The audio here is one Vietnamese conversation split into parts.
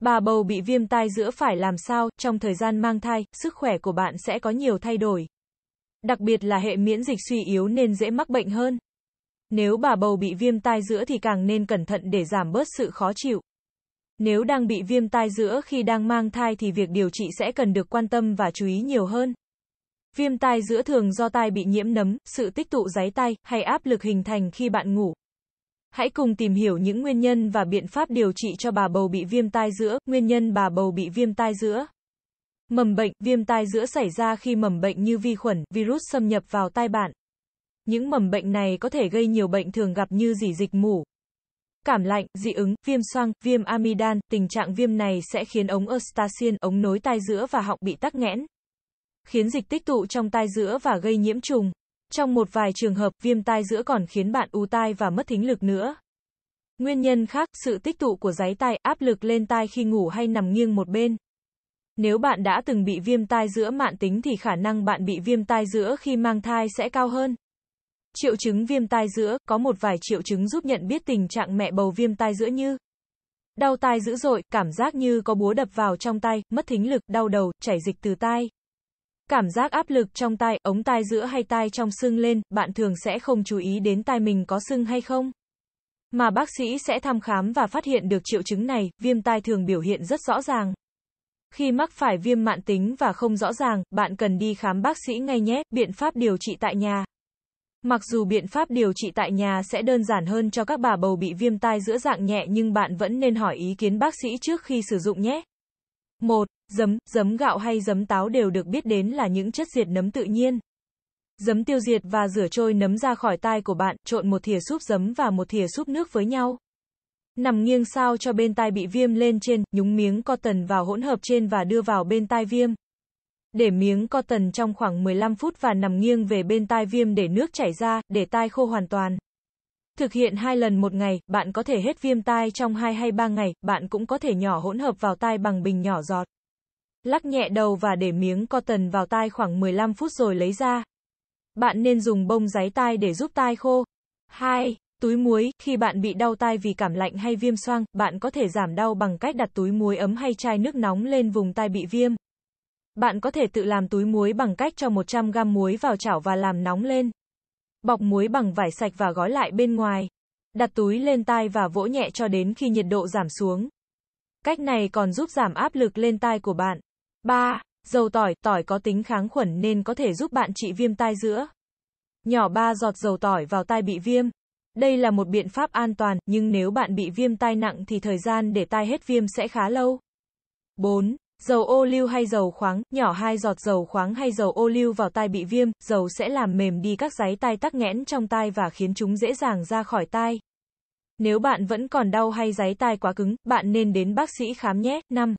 Bà bầu bị viêm tai giữa phải làm sao, trong thời gian mang thai, sức khỏe của bạn sẽ có nhiều thay đổi. Đặc biệt là hệ miễn dịch suy yếu nên dễ mắc bệnh hơn. Nếu bà bầu bị viêm tai giữa thì càng nên cẩn thận để giảm bớt sự khó chịu. Nếu đang bị viêm tai giữa khi đang mang thai thì việc điều trị sẽ cần được quan tâm và chú ý nhiều hơn. Viêm tai giữa thường do tai bị nhiễm nấm, sự tích tụ giấy tai hay áp lực hình thành khi bạn ngủ. Hãy cùng tìm hiểu những nguyên nhân và biện pháp điều trị cho bà bầu bị viêm tai giữa. Nguyên nhân bà bầu bị viêm tai giữa. Mầm bệnh, viêm tai giữa xảy ra khi mầm bệnh như vi khuẩn, virus xâm nhập vào tai bạn. Những mầm bệnh này có thể gây nhiều bệnh thường gặp như dỉ dịch mủ, cảm lạnh, dị ứng, viêm xoang, viêm amidan, tình trạng viêm này sẽ khiến ống eustachian, ống nối tai giữa và họng bị tắc nghẽn, khiến dịch tích tụ trong tai giữa và gây nhiễm trùng. Trong một vài trường hợp, viêm tai giữa còn khiến bạn ù tai và mất thính lực nữa. Nguyên nhân khác, sự tích tụ của giấy tai, áp lực lên tai khi ngủ hay nằm nghiêng một bên. Nếu bạn đã từng bị viêm tai giữa mạn tính thì khả năng bạn bị viêm tai giữa khi mang thai sẽ cao hơn. Triệu chứng viêm tai giữa, có một vài triệu chứng giúp nhận biết tình trạng mẹ bầu viêm tai giữa như đau tai dữ dội, cảm giác như có búa đập vào trong tai, mất thính lực, đau đầu, chảy dịch từ tai. Cảm giác áp lực trong tai, ống tai giữa hay tai trong sưng lên, bạn thường sẽ không chú ý đến tai mình có sưng hay không. Mà bác sĩ sẽ thăm khám và phát hiện được triệu chứng này, viêm tai thường biểu hiện rất rõ ràng. Khi mắc phải viêm mạn tính và không rõ ràng, bạn cần đi khám bác sĩ ngay nhé, biện pháp điều trị tại nhà. Mặc dù biện pháp điều trị tại nhà sẽ đơn giản hơn cho các bà bầu bị viêm tai giữa dạng nhẹ nhưng bạn vẫn nên hỏi ý kiến bác sĩ trước khi sử dụng nhé. 1. Giấm, giấm gạo hay giấm táo đều được biết đến là những chất diệt nấm tự nhiên. Giấm tiêu diệt và rửa trôi nấm ra khỏi tai của bạn, trộn một thìa súp giấm và một thìa súp nước với nhau. Nằm nghiêng sao cho bên tai bị viêm lên trên, nhúng miếng cotton vào hỗn hợp trên và đưa vào bên tai viêm. Để miếng cotton trong khoảng 15 phút và nằm nghiêng về bên tai viêm để nước chảy ra, để tai khô hoàn toàn. Thực hiện hai lần một ngày, bạn có thể hết viêm tai trong 2 hay 3 ngày, bạn cũng có thể nhỏ hỗn hợp vào tai bằng bình nhỏ giọt. Lắc nhẹ đầu và để miếng cotton vào tai khoảng 15 phút rồi lấy ra. Bạn nên dùng bông giấy tai để giúp tai khô. 2. Túi muối, khi bạn bị đau tai vì cảm lạnh hay viêm xoang, bạn có thể giảm đau bằng cách đặt túi muối ấm hay chai nước nóng lên vùng tai bị viêm. Bạn có thể tự làm túi muối bằng cách cho 100g muối vào chảo và làm nóng lên. Bọc muối bằng vải sạch và gói lại bên ngoài. Đặt túi lên tai và vỗ nhẹ cho đến khi nhiệt độ giảm xuống. Cách này còn giúp giảm áp lực lên tai của bạn. 3. Dầu tỏi, tỏi có tính kháng khuẩn nên có thể giúp bạn trị viêm tai giữa. Nhỏ 3 giọt dầu tỏi vào tai bị viêm. Đây là một biện pháp an toàn, nhưng nếu bạn bị viêm tai nặng thì thời gian để tai hết viêm sẽ khá lâu. 4. Dầu ô lưu hay dầu khoáng, nhỏ hai giọt dầu khoáng hay dầu ô lưu vào tai bị viêm, dầu sẽ làm mềm đi các giấy tai tắc nghẽn trong tai và khiến chúng dễ dàng ra khỏi tai. Nếu bạn vẫn còn đau hay giấy tai quá cứng, bạn nên đến bác sĩ khám nhé. 5.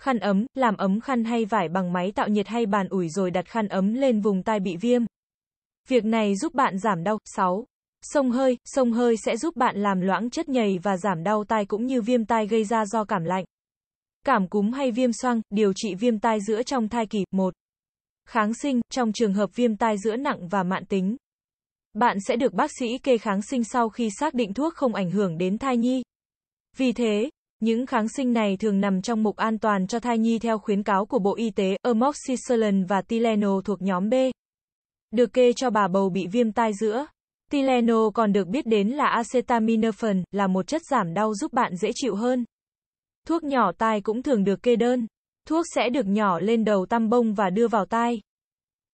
Khăn ấm, làm ấm khăn hay vải bằng máy tạo nhiệt hay bàn ủi rồi đặt khăn ấm lên vùng tai bị viêm. Việc này giúp bạn giảm đau. 6. Sông hơi, sông hơi sẽ giúp bạn làm loãng chất nhầy và giảm đau tai cũng như viêm tai gây ra do cảm lạnh. Cảm cúm hay viêm xoang, điều trị viêm tai giữa trong thai kỳ. 1. Kháng sinh, trong trường hợp viêm tai giữa nặng và mạn tính. Bạn sẽ được bác sĩ kê kháng sinh sau khi xác định thuốc không ảnh hưởng đến thai nhi. Vì thế, những kháng sinh này thường nằm trong mục an toàn cho thai nhi theo khuyến cáo của Bộ Y tế, Amoxicillin và Tylenol thuộc nhóm B. Được kê cho bà bầu bị viêm tai giữa. Tylenol còn được biết đến là acetaminophen, là một chất giảm đau giúp bạn dễ chịu hơn. Thuốc nhỏ tai cũng thường được kê đơn. Thuốc sẽ được nhỏ lên đầu tăm bông và đưa vào tai.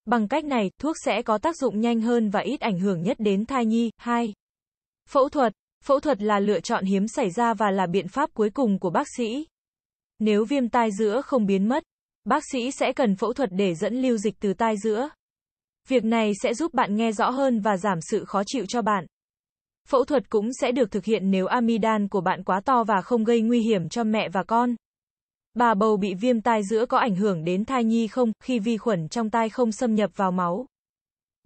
Bằng cách này, thuốc sẽ có tác dụng nhanh hơn và ít ảnh hưởng nhất đến thai nhi. 2. Phẫu thuật. Phẫu thuật là lựa chọn hiếm xảy ra và là biện pháp cuối cùng của bác sĩ. Nếu viêm tai giữa không biến mất, bác sĩ sẽ cần phẫu thuật để dẫn lưu dịch từ tai giữa. Việc này sẽ giúp bạn nghe rõ hơn và giảm sự khó chịu cho bạn. Phẫu thuật cũng sẽ được thực hiện nếu amidan của bạn quá to và không gây nguy hiểm cho mẹ và con. Bà bầu bị viêm tai giữa có ảnh hưởng đến thai nhi không, khi vi khuẩn trong tai không xâm nhập vào máu.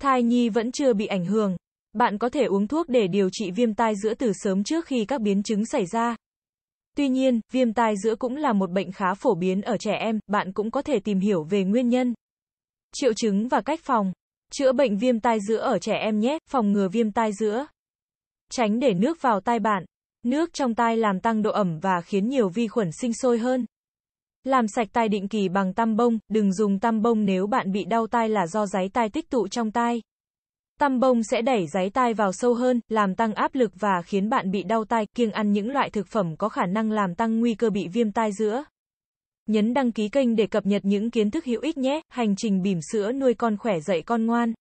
Thai nhi vẫn chưa bị ảnh hưởng. Bạn có thể uống thuốc để điều trị viêm tai giữa từ sớm trước khi các biến chứng xảy ra. Tuy nhiên, viêm tai giữa cũng là một bệnh khá phổ biến ở trẻ em, bạn cũng có thể tìm hiểu về nguyên nhân. Triệu chứng và cách phòng. Chữa bệnh viêm tai giữa ở trẻ em nhé, phòng ngừa viêm tai giữa tránh để nước vào tai bạn. Nước trong tai làm tăng độ ẩm và khiến nhiều vi khuẩn sinh sôi hơn. Làm sạch tai định kỳ bằng tăm bông, đừng dùng tăm bông nếu bạn bị đau tai là do giấy tai tích tụ trong tai. Tăm bông sẽ đẩy giấy tai vào sâu hơn, làm tăng áp lực và khiến bạn bị đau tai, kiêng ăn những loại thực phẩm có khả năng làm tăng nguy cơ bị viêm tai giữa. Nhấn đăng ký kênh để cập nhật những kiến thức hữu ích nhé, hành trình bỉm sữa nuôi con khỏe dậy con ngoan.